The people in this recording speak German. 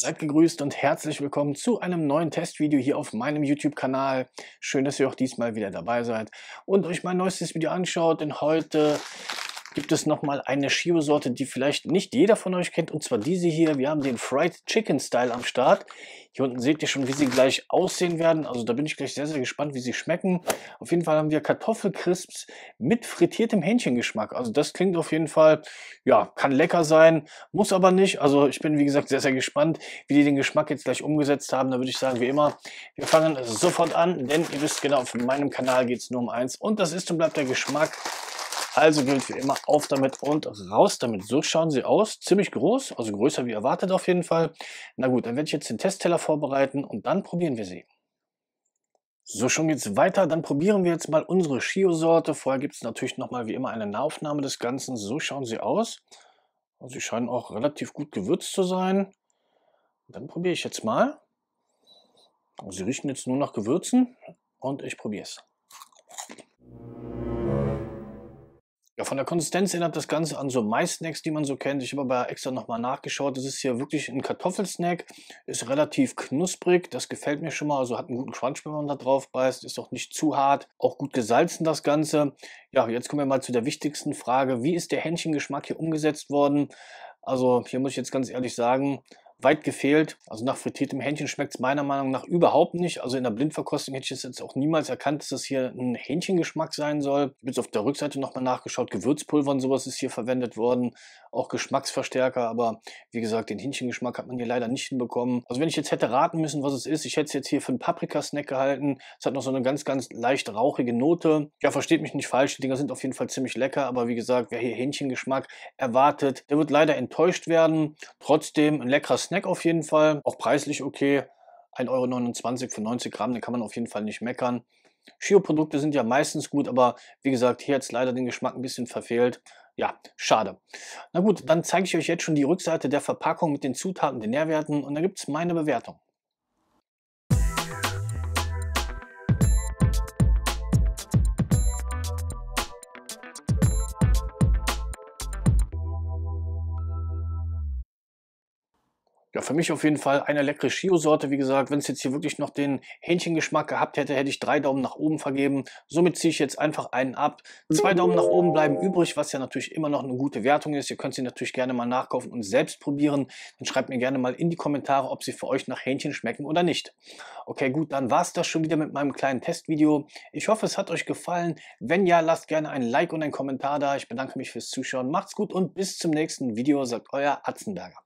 Seid gegrüßt und herzlich willkommen zu einem neuen Testvideo hier auf meinem YouTube-Kanal. Schön, dass ihr auch diesmal wieder dabei seid und euch mein neuestes Video anschaut, denn heute gibt es nochmal eine Schiebesorte, die vielleicht nicht jeder von euch kennt, und zwar diese hier. Wir haben den Fried Chicken Style am Start. Hier unten seht ihr schon, wie sie gleich aussehen werden. Also da bin ich gleich sehr, sehr gespannt, wie sie schmecken. Auf jeden Fall haben wir Kartoffelcrisps mit frittiertem Hähnchengeschmack. Also das klingt auf jeden Fall, ja, kann lecker sein, muss aber nicht. Also ich bin, wie gesagt, sehr, sehr gespannt, wie die den Geschmack jetzt gleich umgesetzt haben. Da würde ich sagen, wie immer, wir fangen sofort an, denn ihr wisst genau, auf meinem Kanal geht es nur um eins. Und das ist und bleibt der Geschmack also gilt wie immer auf damit und raus damit. So schauen sie aus. Ziemlich groß, also größer wie erwartet auf jeden Fall. Na gut, dann werde ich jetzt den Testteller vorbereiten und dann probieren wir sie. So, schon geht's weiter. Dann probieren wir jetzt mal unsere Shio-Sorte. Vorher gibt es natürlich nochmal wie immer eine Nahaufnahme des Ganzen. So schauen sie aus. Also, sie scheinen auch relativ gut gewürzt zu sein. Dann probiere ich jetzt mal. Also, sie riechen jetzt nur nach Gewürzen und ich probiere es. Ja, von der Konsistenz erinnert das Ganze an so Mais-Snacks, die man so kennt. Ich habe aber extra nochmal nachgeschaut. Das ist hier wirklich ein Kartoffelsnack. Ist relativ knusprig. Das gefällt mir schon mal. Also hat einen guten Crunch, wenn man da drauf beißt. Ist auch nicht zu hart. Auch gut gesalzen das Ganze. Ja, jetzt kommen wir mal zu der wichtigsten Frage. Wie ist der Hähnchengeschmack hier umgesetzt worden? Also hier muss ich jetzt ganz ehrlich sagen, weit gefehlt. Also nach frittiertem Hähnchen schmeckt es meiner Meinung nach überhaupt nicht. Also in der Blindverkostung hätte ich es jetzt auch niemals erkannt, dass das hier ein Hähnchengeschmack sein soll. Ich habe jetzt auf der Rückseite nochmal nachgeschaut. Gewürzpulver und sowas ist hier verwendet worden. Auch Geschmacksverstärker, aber wie gesagt, den Hähnchengeschmack hat man hier leider nicht hinbekommen. Also wenn ich jetzt hätte raten müssen, was es ist, ich hätte es jetzt hier für einen Paprikasnack gehalten. Es hat noch so eine ganz, ganz leicht rauchige Note. Ja, versteht mich nicht falsch, die Dinger sind auf jeden Fall ziemlich lecker, aber wie gesagt, wer hier Hähnchengeschmack erwartet, der wird leider enttäuscht werden. Trotzdem ein leckerer Snack Snack auf jeden Fall. Auch preislich okay. 1,29 Euro für 90 Gramm, da kann man auf jeden Fall nicht meckern. Shio-Produkte sind ja meistens gut, aber wie gesagt, hier hat es leider den Geschmack ein bisschen verfehlt. Ja, schade. Na gut, dann zeige ich euch jetzt schon die Rückseite der Verpackung mit den Zutaten, den Nährwerten und da gibt es meine Bewertung. Ja, für mich auf jeden Fall eine leckere Shio-Sorte. Wie gesagt, wenn es jetzt hier wirklich noch den Hähnchengeschmack gehabt hätte, hätte ich drei Daumen nach oben vergeben. Somit ziehe ich jetzt einfach einen ab. Zwei Daumen nach oben bleiben übrig, was ja natürlich immer noch eine gute Wertung ist. Ihr könnt sie natürlich gerne mal nachkaufen und selbst probieren. Dann schreibt mir gerne mal in die Kommentare, ob sie für euch nach Hähnchen schmecken oder nicht. Okay, gut, dann war es das schon wieder mit meinem kleinen Testvideo. Ich hoffe, es hat euch gefallen. Wenn ja, lasst gerne ein Like und einen Kommentar da. Ich bedanke mich fürs Zuschauen. Macht's gut und bis zum nächsten Video, sagt euer Atzenberger.